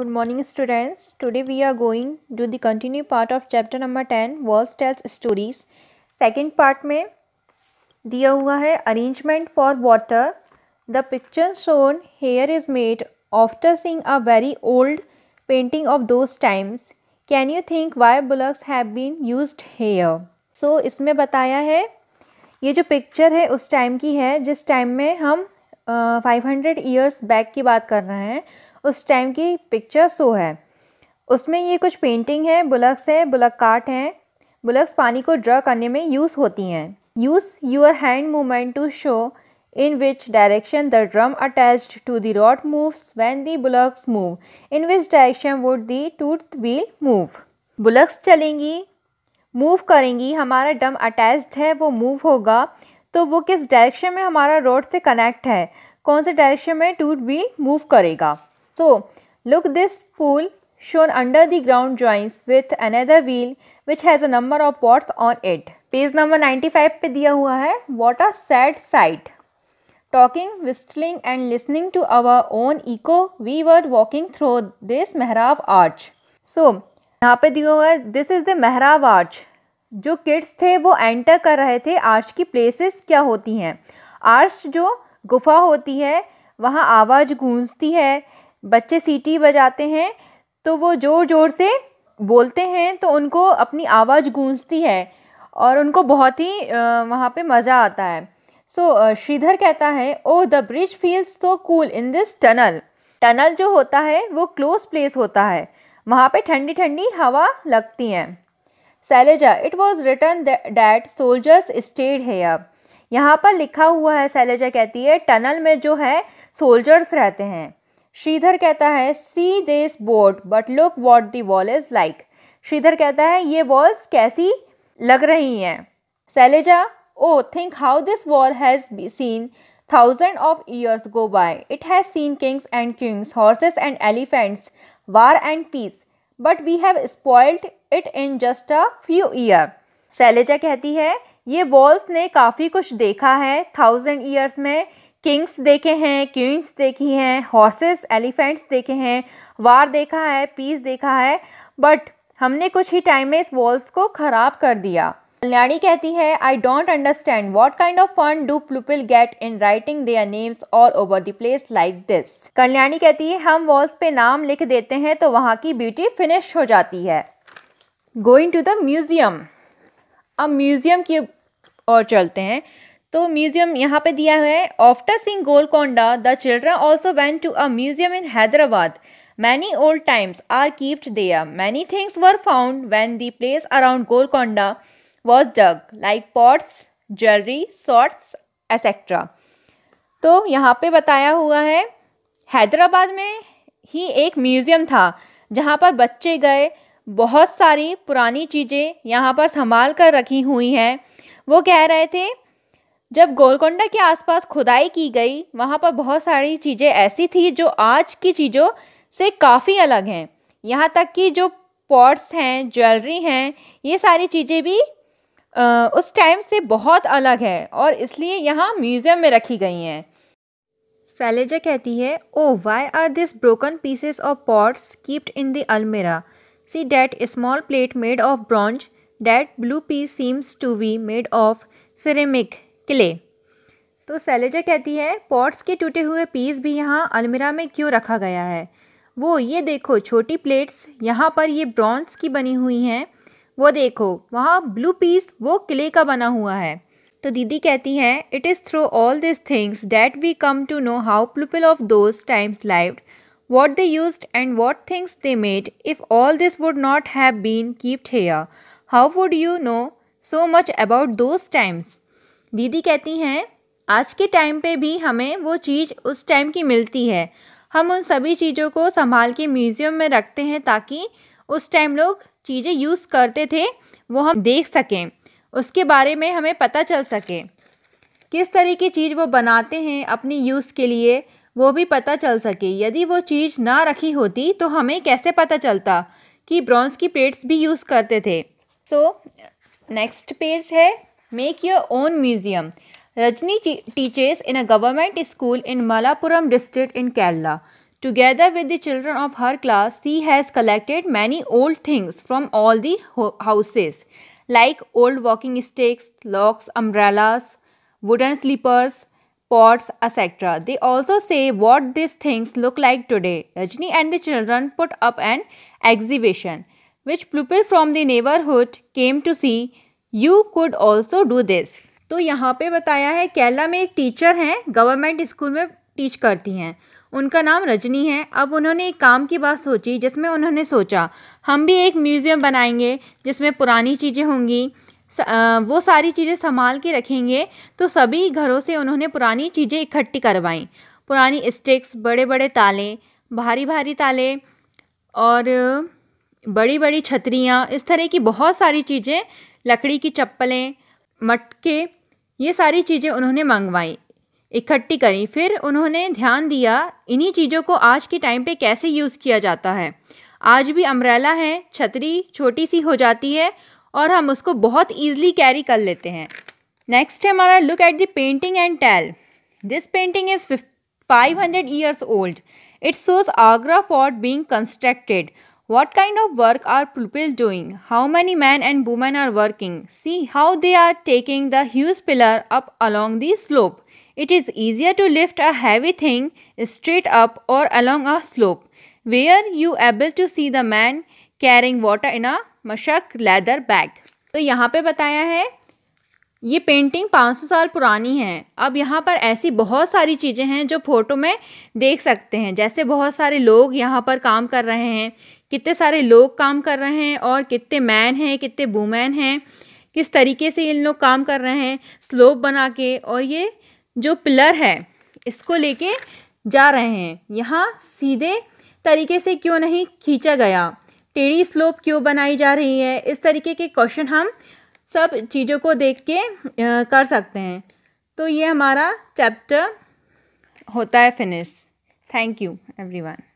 Good morning students today we are going to the continue part of chapter number ten world tales stories second part में दिया हुआ है arrangement for water the picture shown here is made after seeing a very old painting of those times can you think why bullocks have been use here so इसमें बताया है ये जो picture है उस टाइम की है जिस टाइम में हम फाइव हंड्रेड ईयर्स बैक की बात कर रहे हैं उस टाइम की पिक्चर शो है उसमें ये कुछ पेंटिंग है बुलक्स है बुलक काट हैं बुलक्स पानी को ड्रा करने में यूज़ होती हैं use your hand movement to show in which direction the drum attached to the rod moves when the bullocks move in which direction would the tooth wheel move bullocks चलेंगी move करेंगी हमारा drum attached है वो move होगा तो वो किस direction में हमारा रोड से कनेक्ट है कौन से डायरेक्शन में टूथ व्हील मूव करेगा So look this pool shown under the ground joins with another wheel which has a number of pots on it. Page number 95 पे दिया हुआ है What a sad sight. Talking, whistling and listening to our own echo, we were walking through this mehrab arch. So यहाँ पे दिया हुआ है this is the मेहराब आर्च जो किड्स थे वो एंटर कर रहे थे आर्च की प्लेसेस क्या होती हैं आर्च जो गुफा होती है वहाँ आवाज़ गूंजती है बच्चे सीटी e बजाते हैं तो वो ज़ोर ज़ोर से बोलते हैं तो उनको अपनी आवाज़ गूंजती है और उनको बहुत ही वहाँ पे मज़ा आता है सो so, श्रीधर कहता है oh the bridge feels so cool in this tunnel tunnel जो होता है वो क्लोज प्लेस होता है वहाँ पे ठंडी ठंडी हवा लगती हैं Saileja it was written that soldiers stayed here यहाँ पर लिखा हुआ है सैलेजा कहती है टनल में जो है सोल्जर्स रहते हैं श्रीधर कहता है see this boat but look what the wall is like Shridhar कहता है ये वॉल्स कैसी लग रही हैं Saileja oh think how this wall has be seen thousand of years go by it has seen kings and kings horses and elephants war and peace but we have spoiled it in just a few year Saileja कहती है ये walls ने काफ़ी कुछ देखा है thousand years में Kings देखे हैं क्वींस देखी हैं हॉर्सेस एलिफेंट्स देखे हैं वार देखा है पीस देखा है बट हमने कुछ ही टाइम में इस वॉल्स को ख़राब कर दिया कल्याणी कहती है I don't understand what kind of fun do people get in writing their names all over the place like this Kalyani कहती है हम वॉल्स पे नाम लिख देते हैं तो वहाँ की ब्यूटी फिनिश हो जाती है गोइंग टू द म्यूज़ियम अब म्यूज़ियम की ओर चलते हैं तो म्यूजियम यहाँ पे दिया है after seeing Golconda the children also went to a museum in Hyderabad many old times are kept there many things were found when the place around Golconda was dug like pots jewellery swords etcetera तो यहाँ पे बताया हुआ है हैदराबाद में ही एक museum था जहाँ पर बच्चे गए बहुत सारी पुरानी चीज़ें यहाँ पर संभाल कर रखी हुई हैं वो कह रहे थे जब गोलकोंडा के आसपास खुदाई की गई वहाँ पर बहुत सारी चीज़ें ऐसी थी जो आज की चीज़ों से काफ़ी अलग हैं यहाँ तक कि जो पॉट्स हैं ज्वेलरी हैं ये सारी चीज़ें भी आ, उस टाइम से बहुत अलग है और इसलिए यहाँ म्यूज़ियम में रखी गई हैं सैलेजा कहती है oh why are this broken pieces of pots kept in the अलमेरा see that small plate made of bronze that blue piece seems to be made of ceramic clay तो सैलेजा कहती है पॉट्स के टूटे हुए पीस भी यहाँ अलमिरा में क्यों रखा गया है वो ये देखो छोटी प्लेट्स यहाँ पर ये ब्रॉन्ज की बनी हुई हैं वो देखो वहाँ ब्लू पीस वो क्ले का बना हुआ है तो दीदी कहती हैं it is through all this things that we come to know how people of those times live what they use and what things they made if all this would not have been kept here how would you know so much about those times दीदी कहती हैं आज के time पे भी हमें वो चीज़ उस टाइम की मिलती है हम उन सभी चीज़ों को संभाल के म्यूज़ियम में रखते हैं ताकि उस टाइम लोग चीज़ें यूज़ करते थे वो हम देख सकें उसके बारे में हमें पता चल सके किस तरह की चीज़ वो बनाते हैं अपनी यूज़ के लिए वो भी पता चल सके यदि वो चीज़ ना रखी होती तो हमें कैसे पता चलता कि ब्रॉन्ज़ की प्लेट्स भी यूज़ करते थे सो नेक्स्ट पेज है Make your own museum. Rajni teaches in a government school in Malappuram district in Kerala. Together with the children of her class, she has collected many old things from all the houses like old walking sticks, locks, umbrellas, wooden slippers, pots, etc. They also say what these things look like today. Rajni and the children put up an exhibition which people from the neighborhood came to see you could also do this तो यहाँ पे बताया है केरला में एक teacher हैं government school में teach करती हैं उनका नाम रजनी है अब उन्होंने एक काम की बात सोची जिसमें उन्होंने सोचा हम भी एक म्यूज़ियम बनाएंगे जिसमें पुरानी चीज़ें होंगी वो सारी चीज़ें संभाल के रखेंगे तो सभी घरों से उन्होंने पुरानी चीज़ें इकट्ठी करवाई पुरानी स्टिक्स बड़े बड़े ताले भारी भारी ताले और बड़ी बड़ी छतरियाँ इस तरह की बहुत सारी चीज़ें लकड़ी की चप्पलें मटके ये सारी चीज़ें उन्होंने मंगवाई इकट्ठी करी फिर उन्होंने ध्यान दिया इन्हीं चीज़ों को आज के टाइम पे कैसे यूज़ किया जाता है आज भी अम्ब्रेला है छतरी छोटी सी हो जाती है और हम उसको बहुत ईजली कैरी कर लेते हैं नेक्स्ट है हमारा look at the painting and tell this painting is five hundred years old it's shows Agra for being constructed What kind of work are people doing? How many men and women are working? See how they are taking the huge pillar up along the slope. It is easier to lift a heavy thing straight up or along a slope where you able to see the man carrying water in a mashak leather bag. तो यहाँ पे बताया है ये painting 500 साल पुरानी है अब यहाँ पर ऐसी बहुत सारी चीज़ें हैं जो फ़ोटो में देख सकते हैं जैसे बहुत सारे लोग यहाँ पर काम कर रहे हैं कितने सारे लोग काम कर रहे हैं और कितने मैन हैं कितने वूमैन हैं किस तरीके से इन लोग काम कर रहे हैं स्लोप बना के और ये जो पिलर है इसको लेके जा रहे हैं यहाँ सीधे तरीके से क्यों नहीं खींचा गया टेढ़ी स्लोप क्यों बनाई जा रही है इस तरीके के क्वेश्चन हम सब चीज़ों को देख के कर सकते हैं तो ये हमारा चैप्टर होता है फिनिश थैंक यू एवरीवन